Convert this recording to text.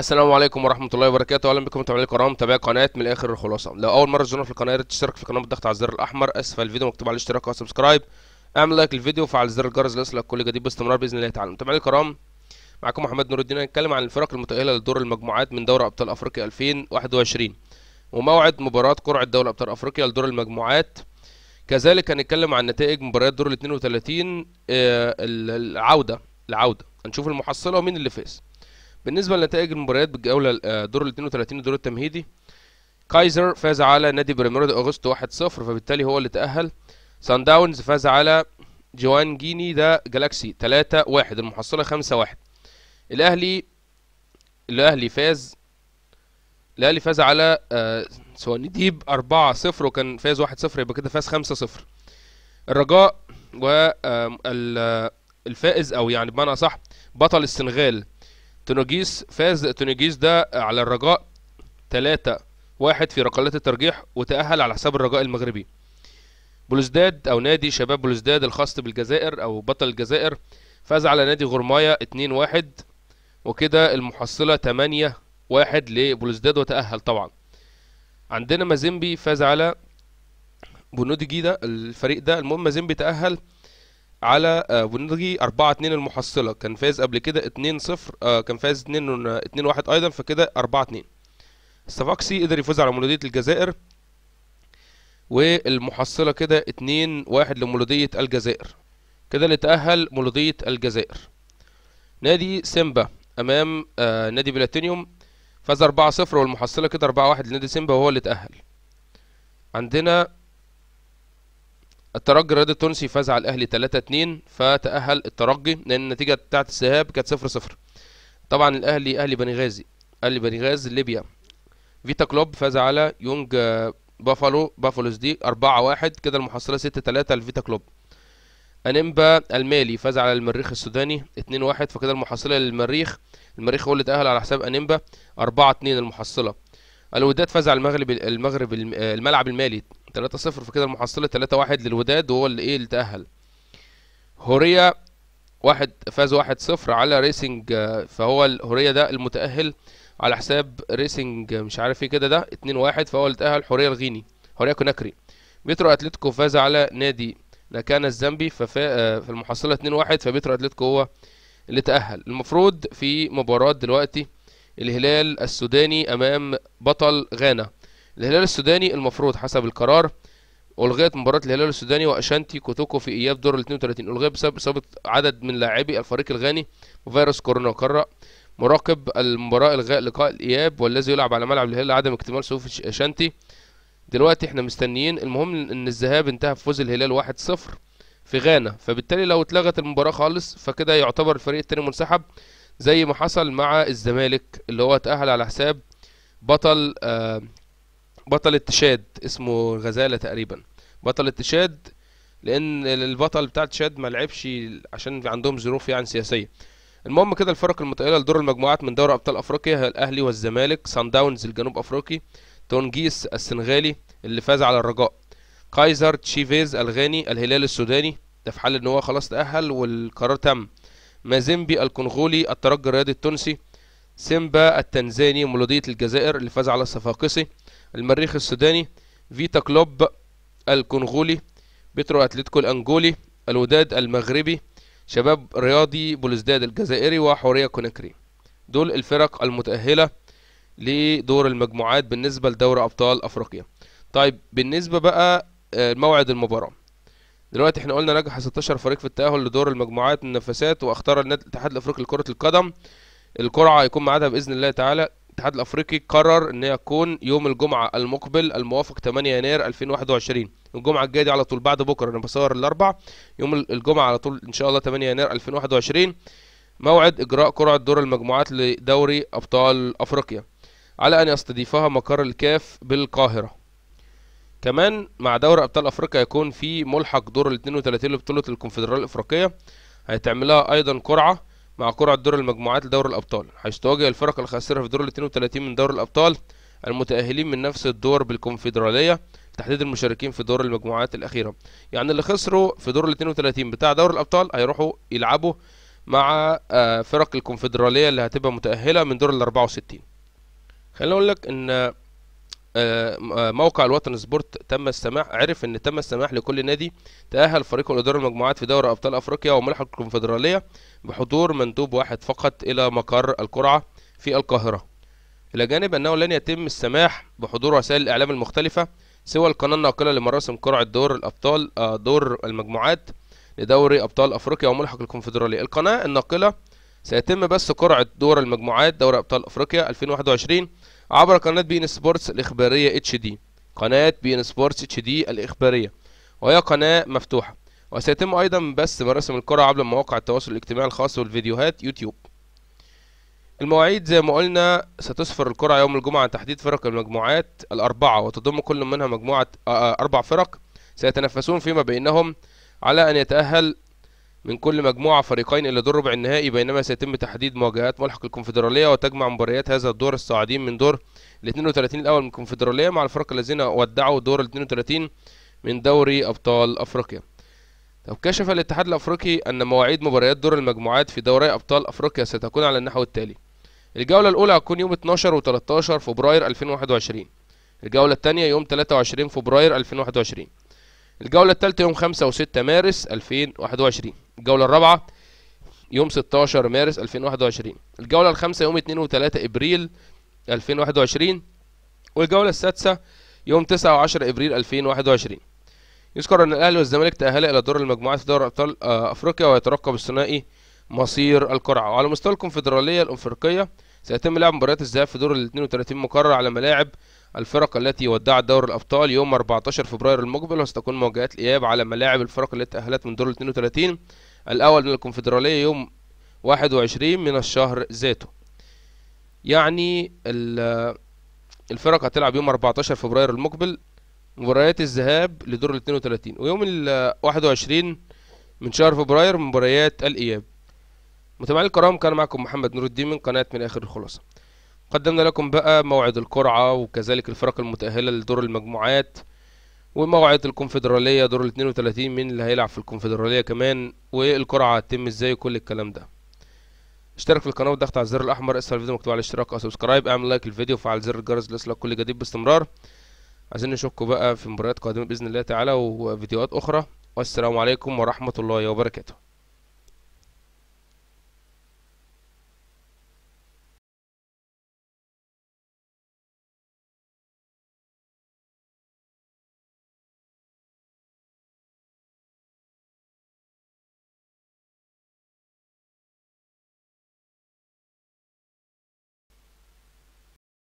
السلام عليكم ورحمه الله وبركاته اهلا بكم متابعينا الكرام متابعي قناه من الاخر الخلاصه لو اول مره تزورنا في القناه يا ريت تشترك في القناه بالضغط على الزر الاحمر اسفل الفيديو مكتوب عليه اشتراك وسبسكرايب اعمل لايك للفيديو وفعل زر الجرس ليصلك كل جديد باستمرار باذن الله تعالى متابعينا الكرام معكم محمد نور الدين هنتكلم عن الفرق المتاهله لدور المجموعات من دوري ابطال افريقيا 2021 وموعد مباراه قرعه دوري ابطال افريقيا لدور المجموعات كذلك هنتكلم عن نتائج مباريات دور آه، ال 32 العوده العوده هنشوف المحصله ومين اللي فاز بالنسبة لنتائج المباريات بالجولة آه، دور ال 32 دور التمهيدي كايزر فاز على نادي بريميرو دي اوغستو 1-0 فبالتالي هو اللي تأهل سان داونز فاز على جوان جيني ده جالاكسي 3-1 المحصلة 5-1 الأهلي الأهلي فاز الأهلي فاز على سواني آه، ديب 4-0 وكان فاز 1-0 يبقى كده فاز 5-0 الرجاء و آه، الفائز أو يعني بمعنى أصح بطل السنغال تونجيس فاز تونجيس ده على الرجاء 3 1 في ركلات الترجيح وتأهل على حساب الرجاء المغربي بلوزداد او نادي شباب بلوزداد الخاص بالجزائر او بطل الجزائر فاز على نادي غرماية 2 1 وكده المحصلة 8 1 لبلوزداد وتأهل طبعا عندنا مازيمبي فاز على بنود جيدة الفريق ده المهم مازيمبي تأهل على بونيرجي 4 2 المحصله كان فاز قبل كده 2 0 آه، كان فاز 2 2 1 ايضا فكده 4 2 ستافاكسي قدر يفوز على مولوديه الجزائر والمحصله كده 2 1 لمولوديه الجزائر كده اللي تاهل مولوديه الجزائر نادي سيمبا امام آه، نادي بلاتينيوم فاز 4 0 والمحصله كده 4 1 لنادي سيمبا وهو اللي تاهل عندنا الترجي الرياضي التونسي فاز على الاهلي 3-2 فتاهل الترجي لان النتيجه بتاعه الذهاب كانت 0-0 طبعا الاهلي اهلي بني غازي اهلي بني غازي ليبيا فيتا كلوب فاز على يونج بافالو بافالوز دي 4-1 كده المحصله 6-3 لفيتا كلوب انيمبا المالي فاز على المريخ السوداني 2-1 فكده المحصله للمريخ المريخ هو اللي تاهل على حساب انيمبا 4-2 المحصله الوداد فاز على المغرب المغرب آه، الملعب المالي 3-0 فكده المحصله 3-1 للوداد وهو اللي ايه اللي تاهل هوريا واحد فاز 1-0 على ريسنج آه، فهو هوريا ده المتاهل على حساب ريسنج آه، مش عارف ايه كده ده 2-1 فهو اللي تاهل حوريه الغيني حوريه كوناكري بيترو اتلتيكو فاز على نادي نكانا الزامبي ففا في المحصله 2-1 فبيترو اتلتيكو هو اللي تاهل المفروض في مباراه دلوقتي الهلال السوداني أمام بطل غانا الهلال السوداني المفروض حسب القرار ألغيت مباراة الهلال السوداني وأشانتي كوتوكو في إياب دور ال 32 الغي بسبب إصابة عدد من لاعبي الفريق الغاني بفيروس كورونا وقرر مراقب المباراة إلغاء لقاء الإياب والذي يلعب على ملعب الهلال عدم اكتمال صفوف أشانتي دلوقتي احنا مستنيين المهم ان الذهاب انتهى بفوز الهلال 1-0 في غانا فبالتالي لو اتلغت المباراة خالص فكده يعتبر الفريق التاني منسحب زي ما حصل مع الزمالك اللي هو اتأهل على حساب بطل آه بطل التشاد اسمه غزالة تقريبا بطل التشاد لان البطل بتاع التشاد ما لعبش عشان عندهم ظروف يعني سياسيه المهم كده الفرق المتأهلة لدور المجموعات من دوري أبطال أفريقيا هي الأهلي والزمالك سان داونز الجنوب أفريقي تونجيس السنغالي اللي فاز على الرجاء كايزر تشيفيز الغاني الهلال السوداني ده في حال ان هو خلاص تأهل والقرار تم مازيمبي الكونغولي الترجي الرياضي التونسي سيمبا التنزاني مولودية الجزائر اللي فاز على الصفاقسي المريخ السوداني فيتا كلوب الكونغولي بترو اتلتيكو الانجولي الوداد المغربي شباب رياضي بولزداد الجزائري وحورية كونكري دول الفرق المتأهلة لدور المجموعات بالنسبة لدوري أبطال أفريقيا طيب بالنسبة بقى آه، موعد المباراة دلوقتي احنا قلنا نجح 16 فريق في التأهل لدور المجموعات النفسات واختار النادي الاتحاد الافريقي لكرة القدم القرعة هيكون معادها بإذن الله تعالى الاتحاد الافريقي قرر ان هي تكون يوم الجمعة المقبل الموافق 8 يناير 2021 الجمعة الجاية دي على طول بعد بكرة انا بصور الاربع يوم الجمعة على طول ان شاء الله 8 يناير 2021 موعد اجراء قرعة دور المجموعات لدوري ابطال افريقيا على ان يستضيفها مقر الكاف بالقاهرة كمان مع دوري ابطال افريقيا هيكون في ملحق دور ال 32 لبطوله الكونفدراليه الافريقيه هيتعمل لها ايضا قرعه مع قرعه دور المجموعات لدوري الابطال حيث تواجه الفرق الخاسره في دور ال 32 من دوري الابطال المتاهلين من نفس الدور بالكونفدراليه تحديد المشاركين في دور المجموعات الاخيره يعني اللي خسروا في دور ال 32 بتاع دوري الابطال هيروحوا يلعبوا مع آه، فرق الكونفدراليه اللي هتبقى متاهله من دور ال 64 خليني اقول لك ان آه، آه، موقع الوطن سبورت تم السماح عرف ان تم السماح لكل نادي تأهل فريقه الإدارة المجموعات في دوري أبطال أفريقيا وملحق الكونفدرالية بحضور مندوب واحد فقط إلى مقر القرعة في القاهرة إلى جانب أنه لن يتم السماح بحضور وسائل الإعلام المختلفة سوى القناة الناقلة لمراسم قرعة دور الأبطال آه، دور المجموعات لدوري أبطال أفريقيا وملحق الكونفدرالية القناة الناقلة سيتم بث قرعة دور المجموعات دوري أبطال أفريقيا 2021 عبر قناة بي إن سبورتس الإخبارية اتش دي قناة بي إن سبورتس اتش دي الإخبارية وهي قناة مفتوحة وسيتم أيضا بث مراسم القرعة عبر مواقع التواصل الاجتماعي الخاصة والفيديوهات يوتيوب المواعيد زي ما قلنا ستسفر القرعة يوم الجمعة عن تحديد فرق المجموعات الأربعة وتضم كل منها مجموعة آه، آه، أربع فرق سيتنافسون فيما بينهم على أن يتأهل من كل مجموعة فريقين إلى دور ربع النهائي بينما سيتم تحديد مواجهات ملحق الكونفدرالية وتجمع مباريات هذا الدور الصاعدين من دور ال 32 الأول من الكونفدرالية مع الفرق الذين ودعوا دور ال 32 من دوري أبطال أفريقيا. طب كشف الاتحاد الأفريقي أن مواعيد مباريات دور المجموعات في دوري أبطال أفريقيا ستكون على النحو التالي. الجولة الأولى هتكون يوم 12 و13 فبراير 2021. الجولة الثانية يوم 23 فبراير 2021. الجولة الثالثة يوم 5 و6 مارس 2021. الجوله الرابعه يوم 16 مارس 2021 الجوله الخامسه يوم 2 و3 ابريل 2021 والجوله السادسه يوم 9 و10 ابريل 2021 يذكر ان الاهلي والزمالك تاهلا الى دور المجموعات في دوري ابطال آه، افريقيا ويترقب الثنائي مصير القرعه وعلى مستوى الكونفدراليه الافريقيه سيتم لعب مباريات الذهاب في دور ال 32 مقرر على ملاعب الفرق التي ودعت دور الابطال يوم 14 فبراير المقبل وستكون مواجهات الاياب على ملاعب الفرق التي تاهلت من دور ال 32 الأول من الكونفدرالية يوم واحد وعشرين من الشهر ذاته يعني الفرق هتلعب يوم 14 فبراير المقبل مباريات الذهاب لدور ال 32 ويوم ال 21 من شهر فبراير مباريات الإياب متابعين الكرام كان معكم محمد نور الدين من قناة من آخر الخلاصة قدمنا لكم بقى موعد القرعة وكذلك الفرق المتأهلة لدور المجموعات وموعد الكونفدرالية دور ال 32 مين اللي هيلعب في الكونفدرالية كمان والقرعة هتتم ازاي وكل الكلام ده اشترك في القناة وضغط على الزر الأحمر اسفل الفيديو مكتوب عليه اشتراك أو سبسكرايب اعمل لايك للفيديو وفعل زر الجرس ليصلك كل جديد باستمرار عايزين نشوفكم بقى في مباريات قادمة بإذن الله تعالى وفيديوهات أخرى والسلام عليكم ورحمة الله وبركاته